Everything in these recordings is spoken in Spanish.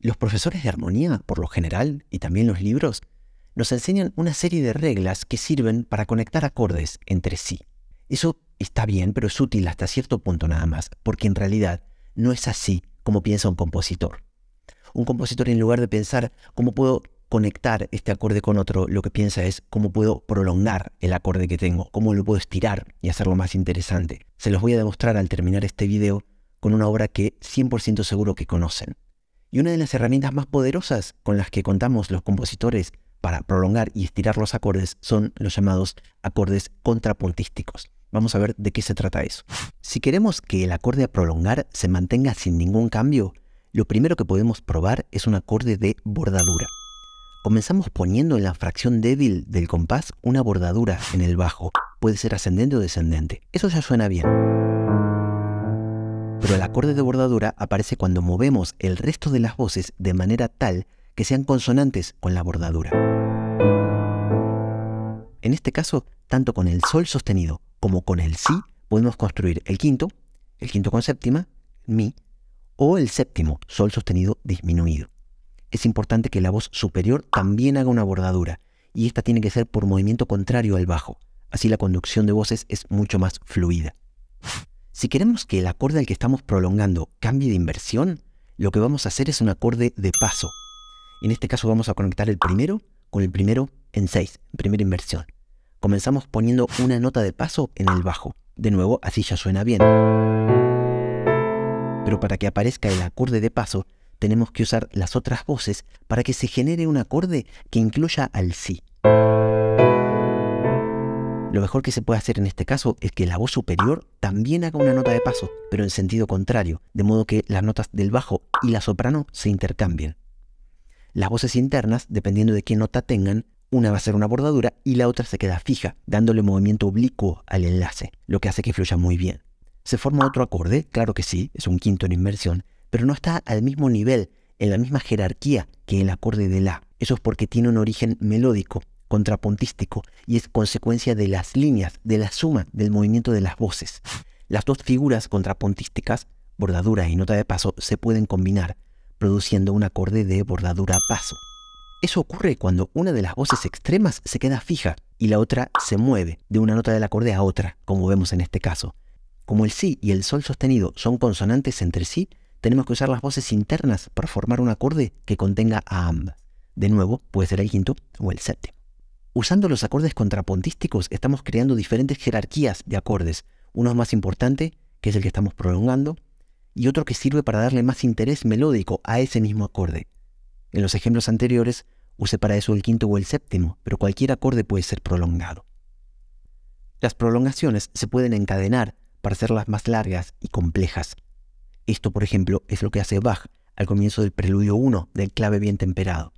Los profesores de armonía, por lo general, y también los libros, nos enseñan una serie de reglas que sirven para conectar acordes entre sí. Eso está bien, pero es útil hasta cierto punto nada más, porque en realidad no es así como piensa un compositor. Un compositor en lugar de pensar cómo puedo conectar este acorde con otro, lo que piensa es cómo puedo prolongar el acorde que tengo, cómo lo puedo estirar y hacerlo más interesante. Se los voy a demostrar al terminar este video con una obra que 100% seguro que conocen. Y una de las herramientas más poderosas con las que contamos los compositores para prolongar y estirar los acordes son los llamados acordes contrapuntísticos. Vamos a ver de qué se trata eso. Si queremos que el acorde a prolongar se mantenga sin ningún cambio, lo primero que podemos probar es un acorde de bordadura. Comenzamos poniendo en la fracción débil del compás una bordadura en el bajo. Puede ser ascendente o descendente. Eso ya suena bien pero el acorde de bordadura aparece cuando movemos el resto de las voces de manera tal que sean consonantes con la bordadura. En este caso, tanto con el sol sostenido como con el si podemos construir el quinto, el quinto con séptima, mi, o el séptimo, sol sostenido disminuido. Es importante que la voz superior también haga una bordadura, y esta tiene que ser por movimiento contrario al bajo, así la conducción de voces es mucho más fluida. Si queremos que el acorde al que estamos prolongando cambie de inversión, lo que vamos a hacer es un acorde de paso. En este caso vamos a conectar el primero con el primero en 6, primera inversión. Comenzamos poniendo una nota de paso en el bajo. De nuevo, así ya suena bien. Pero para que aparezca el acorde de paso, tenemos que usar las otras voces para que se genere un acorde que incluya al si. Lo mejor que se puede hacer en este caso es que la voz superior también haga una nota de paso, pero en sentido contrario, de modo que las notas del bajo y la soprano se intercambien. Las voces internas, dependiendo de qué nota tengan, una va a ser una bordadura y la otra se queda fija, dándole movimiento oblicuo al enlace, lo que hace que fluya muy bien. ¿Se forma otro acorde? Claro que sí, es un quinto en inversión, pero no está al mismo nivel, en la misma jerarquía que el acorde de la. Eso es porque tiene un origen melódico, contrapuntístico y es consecuencia de las líneas, de la suma del movimiento de las voces. Las dos figuras contrapuntísticas, bordadura y nota de paso, se pueden combinar, produciendo un acorde de bordadura-paso. Eso ocurre cuando una de las voces extremas se queda fija y la otra se mueve de una nota del acorde a otra, como vemos en este caso. Como el si y el sol sostenido son consonantes entre sí, tenemos que usar las voces internas para formar un acorde que contenga a ambas. De nuevo, puede ser el quinto o el séptimo. Usando los acordes contrapontísticos estamos creando diferentes jerarquías de acordes. Uno más importante, que es el que estamos prolongando, y otro que sirve para darle más interés melódico a ese mismo acorde. En los ejemplos anteriores usé para eso el quinto o el séptimo, pero cualquier acorde puede ser prolongado. Las prolongaciones se pueden encadenar para hacerlas más largas y complejas. Esto, por ejemplo, es lo que hace Bach al comienzo del preludio 1 del clave bien temperado.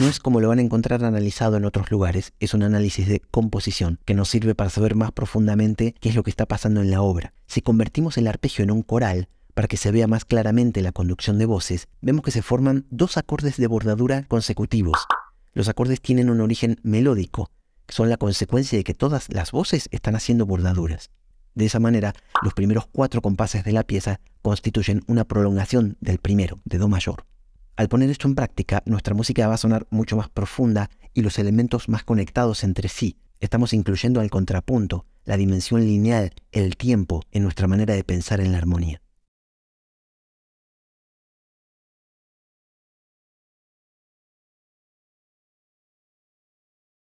No es como lo van a encontrar analizado en otros lugares, es un análisis de composición que nos sirve para saber más profundamente qué es lo que está pasando en la obra. Si convertimos el arpegio en un coral, para que se vea más claramente la conducción de voces, vemos que se forman dos acordes de bordadura consecutivos. Los acordes tienen un origen melódico, que son la consecuencia de que todas las voces están haciendo bordaduras. De esa manera, los primeros cuatro compases de la pieza constituyen una prolongación del primero, de Do mayor. Al poner esto en práctica, nuestra música va a sonar mucho más profunda y los elementos más conectados entre sí. Estamos incluyendo al contrapunto, la dimensión lineal, el tiempo en nuestra manera de pensar en la armonía.